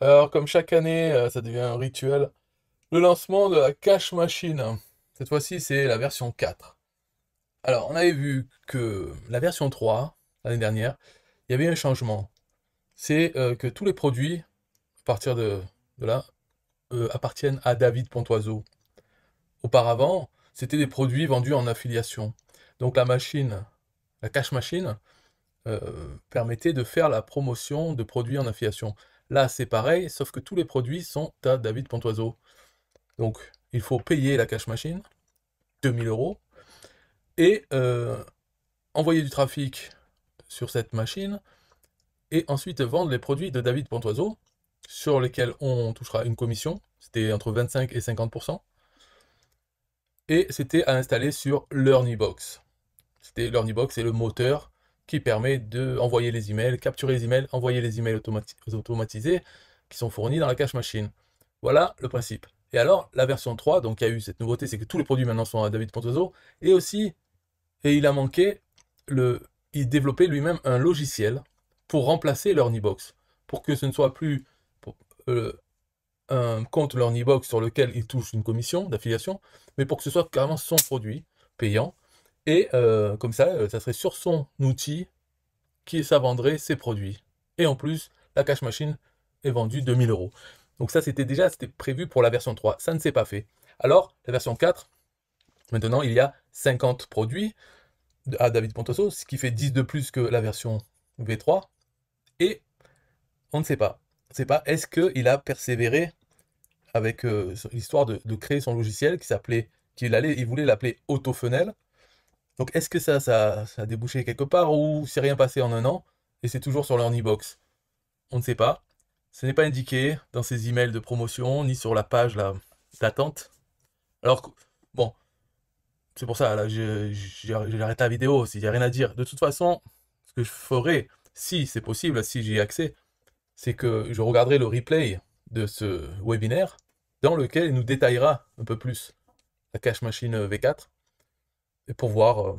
Alors, comme chaque année, euh, ça devient un rituel, le lancement de la cache Machine. Cette fois-ci, c'est la version 4. Alors, on avait vu que la version 3, l'année dernière, il y avait un changement. C'est euh, que tous les produits, à partir de, là, euh, appartiennent à David Pontoiseau. Auparavant, c'était des produits vendus en affiliation. Donc la machine, la cash machine, permettait de faire la promotion de produits en affiliation. Là, c'est pareil, sauf que tous les produits sont à David Pontoiseau. Donc, il faut payer la cash machine, 2000 euros, et euh, envoyer du trafic sur cette machine, et ensuite vendre les produits de David Pontoiseau, sur lesquels on touchera une commission, c'était entre 25 et 50%, et c'était à installer sur l'EarnyBox. C'était l'EarnyBox, c'est le moteur qui permet d'envoyer envoyer les emails, capturer les emails, envoyer les emails automatisés qui sont fournis dans la cache machine. Voilà le principe. Et alors, la version 3, donc il y a eu cette nouveauté, c'est que tous les produits maintenant sont à David Pontozo, et aussi, et il a manqué, il développait lui-même un logiciel pour remplacer l'Earnybox, pour que ce ne soit plus euh, un compte l'Ornibox sur lequel il touche une commission d'affiliation, mais pour que ce soit carrément son produit payant et euh, comme ça, euh, ça serait sur son outil ça vendrait ses produits. Et en plus, la cache machine est vendue 2000 euros. Donc ça, c'était déjà prévu pour la version 3. Ça ne s'est pas fait. Alors, la version 4, maintenant, il y a 50 produits à David Pontoso, ce qui fait 10 de plus que la version V3. Et on ne sait pas. On ne sait pas, est-ce qu'il a persévéré avec euh, l'histoire de, créer son logiciel qui s'appelait, qu'il allait, il voulait l'appeler AutoFenel donc est-ce que ça, ça, a débouché quelque part ou c'est rien passé en un an et c'est toujours sur leur box On ne sait pas. Ce n'est pas indiqué dans ces emails de promotion ni sur la page d'attente. Alors, bon, c'est pour ça, là, j'arrête la vidéo s'il n'y a rien à dire. De toute façon, ce que je ferai, si c'est possible, si j'ai accès, c'est que je regarderai le replay de ce webinaire dans lequel il nous détaillera un peu plus la cache machine V4 et pour voir. Euh,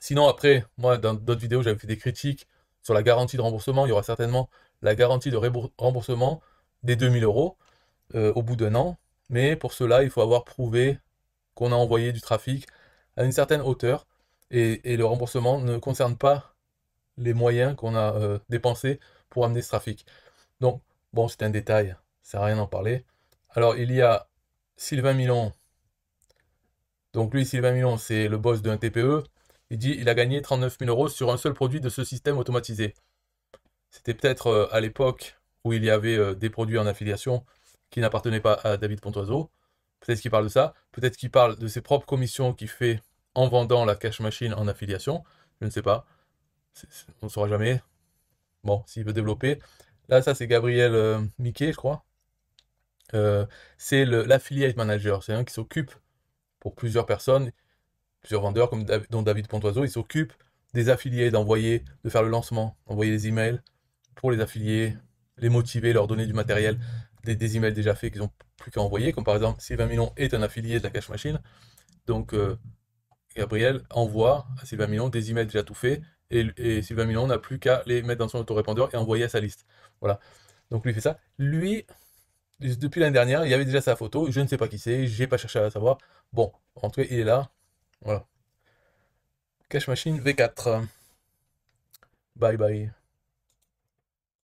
sinon, après, moi, dans d'autres vidéos, j'avais fait des critiques sur la garantie de remboursement. Il y aura certainement la garantie de remboursement des 2000 euros euh, au bout d'un an. Mais pour cela, il faut avoir prouvé qu'on a envoyé du trafic à une certaine hauteur. Et, le remboursement ne concerne pas les moyens qu'on a euh, dépensés pour amener ce trafic. Donc, bon, c'est un détail, ça sert à rien d'en parler. Alors, il y a Sylvain Milon donc lui, Sylvain Milon, c'est le boss d'un TPE. Il dit il a gagné 39 000 euros sur un seul produit de ce système automatisé. C'était peut-être euh, à l'époque où il y avait euh, des produits en affiliation qui n'appartenaient pas à David Pontoiseau. Peut-être qu'il parle de ça. Peut-être qu'il parle de ses propres commissions qu'il fait en vendant la cash machine en affiliation. Je ne sais pas. on ne saura jamais. Bon, s'il veut développer. Là, ça, c'est Gabriel euh, Mickey, je crois. c'est l'affiliate manager. C'est un qui s'occupe pour plusieurs personnes, plusieurs vendeurs, comme dont David Pontoiseau. Il s'occupe des affiliés, d'envoyer, de faire le lancement, envoyer des emails pour les affiliés, les motiver, leur donner du matériel, des, emails déjà faits qu'ils ont plus qu'à envoyer, comme par exemple Sylvain Milon est un affilié de la Cash Machine. Donc euh, Gabriel envoie à Sylvain Milon des emails déjà tout faits et, et Sylvain Milon n'a plus qu'à les mettre dans son autorépondeur et envoyer à sa liste. Voilà. Donc lui fait ça. Lui, depuis l'année dernière, il y avait déjà sa photo, je ne sais pas qui c'est, j'ai pas cherché à savoir. Bon, en tout cas, il est là. Voilà. Cash Machine V4. Bye bye.